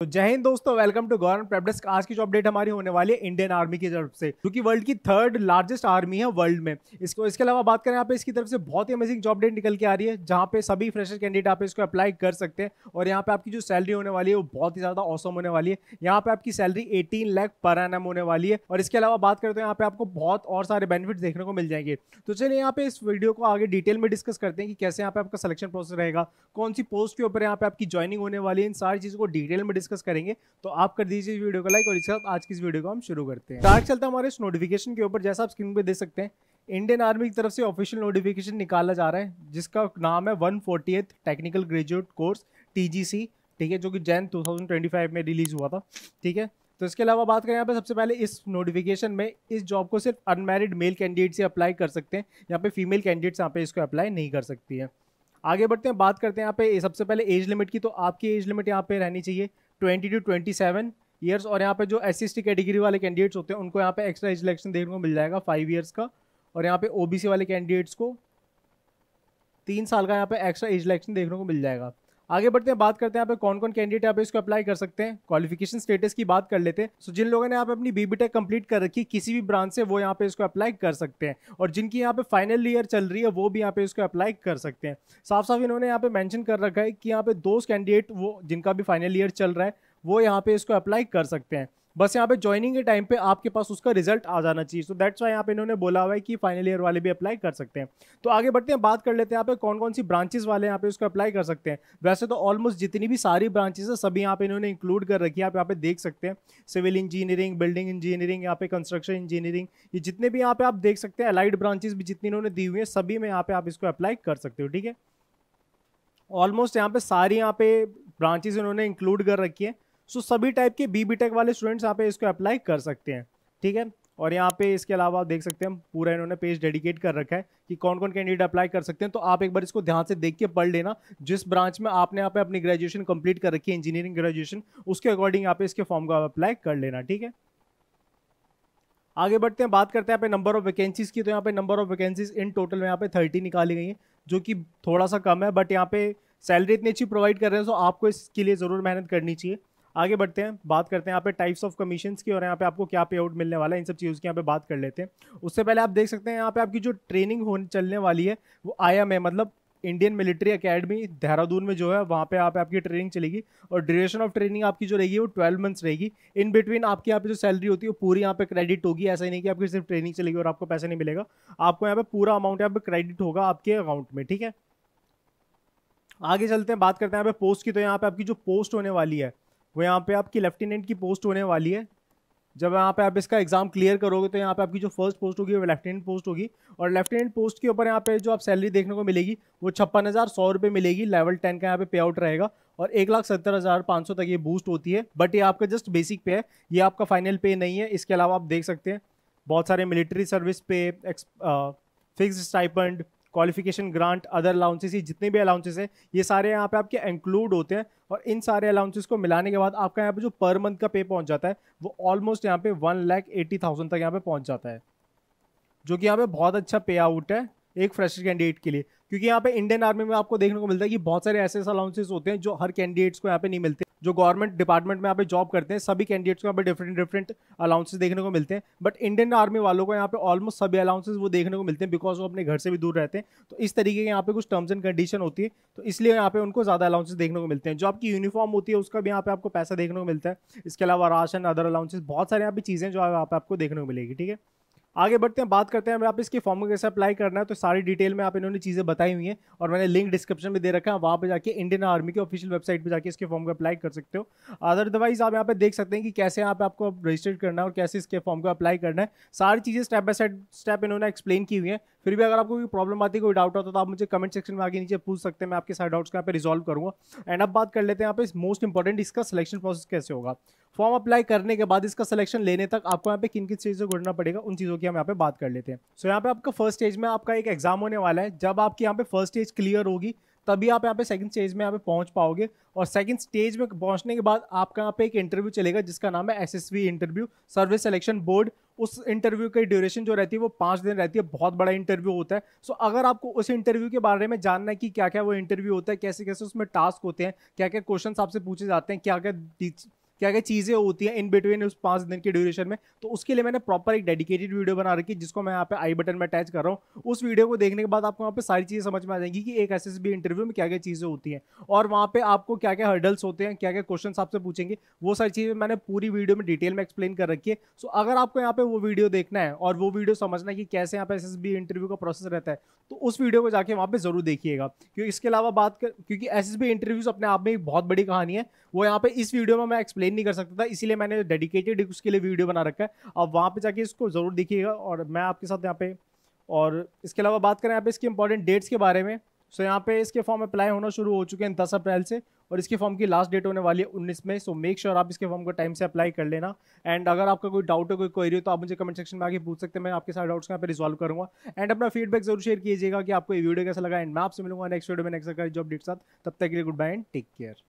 तो जय हिंद दोस्तों वेलकम टू गवर्नमेंट प्रेप आज की जो अपडेट हमारी होने वाली है इंडियन आर्मी की तरफ से जो कि वर्ल्ड की थर्ड लार्जेस्ट आर्मी है वर्ल्ड में इसको इसके अलावा बात करें यहाँ पे इसकी तरफ से बहुत ही अमेजिंग जॉब डेट निकल के आ रही है जहाँ पे सभी फ्रेशर कैंडिडेट आप इसको अप्लाई कर सकते हैं और यहाँ पे आपकी जो सैलरी होने वाली है वो बहुत ही ज्यादा औसम होने वाली है यहाँ पे आपकी सैलरी एटीन लैख पर एन होने वाली है और इसके अलावा बात करें तो यहाँ पे आपको बहुत और सारे बेनिफिट देखने को मिल जाएंगे तो चलिए यहाँ पे इस वीडियो को आगे डिटेल में डिस्कस करते हैं कि कैसे यहाँ पे आपका सिलेक्शन प्रोसेस रहेगा कौन सी पोस्ट के ऊपर यहाँ पे आपकी ज्वाइनिंग होने वाली है इन सारी चीज़ों को डिटेल में डिस्कस करेंगे तो आप कर दीजिए इस वीडियो को लाइक और इसके साथ आज की इस वीडियो को हम शुरू करते हैं स्टार्ट चलता है हमारे इस नोटिफिकेशन के ऊपर जैसा आप स्क्रीन पर देख सकते हैं इंडियन आर्मी की तरफ से ऑफिशियल नोटिफिकेशन निकाला जा रहा है जिसका नाम है one technical graduate course T ठीक है जो कि जैन टू में रिलीज हुआ था ठीक है तो इसके अलावा बात करें यहाँ पे सबसे पहले इस नोटिफिकेशन में इस जॉब को सिर्फ अनमैरिड मेल कैंडिडेट से अप्लाई कर सकते हैं यहाँ पे फीमेल कैंडिडेट्स यहाँ पे इसको अप्लाई नहीं कर सकती है आगे बढ़ते हैं बात करते हैं यहाँ पे सबसे पहले एज लिमिट की तो आपकी एज लिमिट यहाँ पे रहनी चाहिए twenty two twenty seven years और यहाँ पे जो एस सी कैटेगरी वाले कैंडिडेट्स होते हैं उनको यहाँ पे एक्स्ट्रा इलेक्शन देखने को मिल जाएगा फाइव ईयर्स का और यहाँ पे ओबीसी वाले कैंडिडेट्स को तीन साल का यहाँ पे एक्स्ट्रा इलेक्शन देखने को मिल जाएगा आगे बढ़ते हैं बात करते हैं यहाँ पे कौन कौन कैंडिडेट यहाँ पे इसको अप्लाई कर सकते हैं क्वालिफिकेशन स्टेटस की बात कर लेते हैं सो जिन लोगों ने यहाँ पे अपनी बीबीटेक टेक कंप्लीट कर रखी किसी भी ब्रांच से वो यहाँ पे इसको अप्लाई कर सकते हैं और जिनकी यहाँ पे फाइनल ईयर चल रही है वो भी यहाँ पे इसको अप्लाई कर सकते हैं साफ साफ इन्होंने यहाँ पे मैंशन कर रखा है कि यहाँ पे दो कैंडिडेट वो जिनका भी फाइनल ईयर चल रहा है वो यहाँ पे इसको अप्लाई कर सकते हैं बस यहाँ पे ज्वाइनिंग के टाइम पे आपके पास उसका रिजल्ट आ जाना चाहिए सो दैट्स वाई यहाँ पे इन्होंने बोला हुआ है कि फाइनल ईयर वाले भी अप्लाई कर सकते हैं तो आगे बढ़ते हैं बात कर लेते हैं यहाँ पे कौन कौन सी ब्रांचेस वाले यहाँ पे उसको अप्लाई कर सकते हैं वैसे तो ऑलमोस्ट जितनी भी सारी ब्रांचेस है सभी यहाँ पे इन्होंने इंक्लूड कर रखी है आप यहाँ पे देख सकते हैं सिविल इंजीनियरिंग बिल्डिंग इंजीनियरिंग यहाँ पे कंस्ट्रक्शन इंजीनियरिंग ये जितने भी यहाँ पे आप देख सकते हैं अलाइड ब्रांचेस भी जितनी इन्होंने दी हुई है सभी में यहाँ पे आप इसको अप्लाई कर सकते हो ठीक है ऑलमोस्ट यहाँ पे सारी यहाँ पे ब्रांचेज इन्होंने इंक्लूड कर रखी है सो सभी टाइप के बी बी टेक वाले स्टूडेंट्स यहाँ पे इसको अप्लाई कर सकते हैं ठीक है और यहाँ पे इसके अलावा आप देख सकते हैं पूरा इन्होंने पेज डेडिकेट कर रखा है कि कौन कौन कैंडिडेट अप्लाई कर सकते हैं तो आप एक बार इसको ध्यान से देख के पढ़ लेना जिस ब्रांच में आपने यहाँ पे अपनी ग्रेजुएशन कंप्लीट कर रखी है इंजीनियरिंग ग्रेजुएशन उसके अकॉर्डिंग यहाँ पे इसके फॉर्म को अप्लाई कर लेना ठीक है आगे बढ़ते हैं बात करते हैं यहाँ पे नंबर ऑफ वैकेंसीज की तो यहाँ पे number of vacancies in total में यहाँ पे थर्टी निकाली गई हैं जो कि थोड़ा सा कम है बट यहाँ पे सैलरी इतनी अच्छी प्रोवाइड कर रहे हैं तो आपको इसके लिए ज़रूर मेहनत करनी चाहिए आगे बढ़ते हैं बात करते हैं यहाँ पे टाइप्स ऑफ कमीशन की और यहाँ पे आपको क्या पे आउट मिलने वाला है इन सब चीज़ों की यहाँ पे बात कर लेते हैं उससे पहले आप देख सकते हैं यहाँ पे आपकी जो ट्रेनिंग होने चलने वाली है वो आई एम ए मतलब इंडियन मिलिट्री अकेडमी देहरादून में जो है वहाँ पे आप आपकी ट्रेनिंग चलेगी और ड्यूरेशन ऑफ ट्रेनिंग आपकी जो रहेगी वो ट्वेल्व मंथ्स रहेगी इन बिटवीन आपकी यहाँ पे जो सैलरी होती है वो पूरी यहाँ पे क्रेडिट होगी ऐसा ही नहीं कि आपकी सिर्फ ट्रेनिंग चलेगी और आपको पैसा नहीं मिलेगा आपको यहाँ पे पूरा अमाउंट यहाँ पे क्रेडिट होगा आपके अकाउंट में ठीक है आगे चलते हैं बात करते हैं यहाँ पे पोस्ट की तो यहाँ पे आपकी जो पोस्ट होने वाली है वो यहाँ पे आपकी लेफ्टिनेंट की पोस्ट होने वाली है जब यहाँ पे आप इसका एग्ज़ाम क्लियर करोगे तो यहाँ पे आपकी जो फर्स्ट पोस्ट होगी वो लेफ्टिनेंट पोस्ट होगी और लेफ्टिनेंट पोस्ट के ऊपर यहाँ पे जो आप सैलरी देखने को मिलेगी वो छप्पन हज़ार सौ रुपये मिलेगी लेवल टेन का यहाँ पे पे आउट रहेगा और एक लाख सत्तर हज़ार पाँच सौ तक ये बूस्ट होती है बट ये आपका जस्ट बेसिक पे है ये आपका फाइनल पे नहीं है इसके अलावा आप देख सकते हैं बहुत सारे military service pay fix stipend qualification grant other allowances ये जितने भी अलाउंसेस हैं ये सारे यहाँ पे आपके इंक्लूड होते हैं और इन सारे अलाउंसेस को मिलाने के बाद आपका यहाँ पे जो पर मंथ का पे पहुँच जाता है वो ऑलमोस्ट यहाँ पे वन लैख एटी थाउजेंड तक यहाँ पे पहुँच जाता है जो कि यहाँ पे बहुत अच्छा पे आउट है एक फ्रेशर कैंडिडेट के लिए क्योंकि यहाँ पे इंडियन आर्मी में आपको देखने को मिलता है कि बहुत सारे ऐसे अलाउंसेस होते हैं जो हर कैंडिडेट्स को यहाँ पे नहीं मिलते जो गवर्नमेंट डिपार्टमेंट में यहाँ पे जॉब करते हैं सभी कैंडिडेट्स को यहाँ पे डिफरेंट डिफरेंट अलाउंसेस देखने को मिलते हैं बट इंडियन आर्मी वालों को यहाँ पे ऑलमोस्ट सभी अलाउंसेस वो देखने को मिलते हैं बिकॉज वो अपने घर से भी दूर रहते हैं तो इस तरीके के यहाँ पे कुछ टर्म्स एंड कंडीशन होती है तो इसलिए यहाँ पे उनको ज़्यादा अलाउंसेस देखने को मिलते हैं जो आपकी यूनिफॉर्म होती है उसका भी यहाँ पे आपको पैसा देखने को मिलता है इसके अलावा राशन अदर अलाउंसेस बहुत सारे यहाँ पे चीज़ें जो यहाँ पे आपको देखने को मिलेगी ठीक है आगे बढ़ते हैं बात करते हैं आप इसकी फॉर्म को कैसे अप्लाई करना है तो सारी डिटेल में आप इन्होंने चीज़ें बताई हुई हैं और मैंने लिंक डिस्क्रिप्शन में दे रखा है वहाँ पर जाकर इंडियन आर्मी की ऑफिशियल वेबसाइट पर जाकर इसके फॉर्म को अप्लाई कर सकते हो अदरवाइज आप यहाँ पे देख सकते हैं कि कैसे यहाँ पर आपको रजिस्टर करना है और कैसे इसके फॉर्म को अप्लाई करना है सारी चीज़ें स्टेप बाय स्टेप स्टेप इन्होंने एक्सप्लेन की हुई है फिर भी अगर आपको कोई प्रॉब्लम आती है कोई डाउट आता तो आप मुझे कमेंट सेक्शन में आगे नीचे पूछ सकते हैं मैं आपके सारे डाउट्स को यहाँ पे रिजॉल्व करूँगा एंड अब बात कर लेते हैं यहाँ पे मोस्ट इंपॉर्टेंट इसका सिलेक्शन प्रोसेस कैसे होगा फॉर्म अप्लाई करने के बाद इसका सिलेक्शन लेने तक आपको यहाँ पे किन किन चीज़ों को घुटना पड़ेगा उन चीज़ों की हम यहाँ पे बात कर लेते हैं सो so, यहाँ पे आपका फर्स्ट स्टेज में आपका एक एग्जाम होने वाला है जब आपकी यहाँ पे फर्स्ट स्टेज क्लियर होगी तभी आप यहाँ पे सेकंड स्टेज में यहाँ पे पहुँच पाओगे और सेकंड स्टेज में पहुँचने के बाद आपका यहाँ पे एक इंटरव्यू चलेगा जिसका नाम है SSB interview service selection board उस इंटरव्यू की ड्यूरेशन जो रहती है वो पाँच दिन रहती है बहुत बड़ा इंटरव्यू होता है सो so, अगर आपको उस इंटरव्यू के बारे में जानना है कि क्या क्या वो इंटरव्यू होता है कैसे कैसे उसमें टास्क होते हैं क्या क्या क्वेश्चन आपसे पूछे जाते हैं क्या क्या क्या क्या चीज़ें होती हैं इन बिटवीन उस पाँच दिन के ड्यूरेशन में तो उसके लिए मैंने प्रॉपर एक डेडिकेटेड वीडियो बना रखी जिसको मैं यहाँ पे आई बटन में अटैच कर रहा हूँ उस वीडियो को देखने के बाद आपको वहाँ पे सारी चीज़ें समझ में आ जाएंगी कि एक एस इंटरव्यू में क्या क्या चीज़ें होती हैं और वहाँ पे आपको क्या क्या हर्डल्स होते हैं क्या क्या क्वेश्चन आपसे पूछेंगे वो सारी चीज़ें मैंने पूरी वीडियो में डिटेल में एक्सप्लेन कर रखी है सो अगर आपको यहाँ पे वो वीडियो देखना है और वो वीडियो समझना है कि कैसे यहाँ पे एस इंटरव्यू का प्रोसेस रहता है तो उस वीडियो को जाके वहाँ पर जरूर देखिएगा क्योंकि इसके अलावा बात कर क्योंकि एस इंटरव्यूज अपने आप में एक बहुत बड़ी कहानी है वो यहाँ पे इस वीडियो में मैं एक्सप्लेन एक्सप्लेन नहीं कर सकता था इसीलिए मैंने डेडिकेटेड उसके लिए वीडियो बना रखा है आप वहाँ पर जाके इसको ज़रूर देखिएगा और मैं आपके साथ यहाँ पे और इसके अलावा बात करें यहाँ पे इसके इंपॉर्टेंट डेट्स के बारे में सो यहाँ पे इसके फॉर्म अप्लाई होना शुरू हो चुके हैं दस अप्रैल से और इसके फॉर्म की लास्ट डेट होने वाली है उन्नीस में सो मेक श्योर आप इसके फॉर्म को टाइम से अप्लाई कर लेना एंड अगर आपका कोई डाउट है कोई क्वेरी हो तो आप मुझे कमेंट सेक्शन में आगे पूछ सकते हैं मैं आपके सारे डाउट्स यहाँ पे रिजॉल्व करूँगा एंड अपना फीडबैक जरूर शेयर कीजिएगा कि आपको ये वीडियो कैसा लगा एंड मैं आपसे मिलूंगा नेक्स्ट वीडियो में नेक्स्ट जॉब डेट साथ तब तक के लिए good bye and take care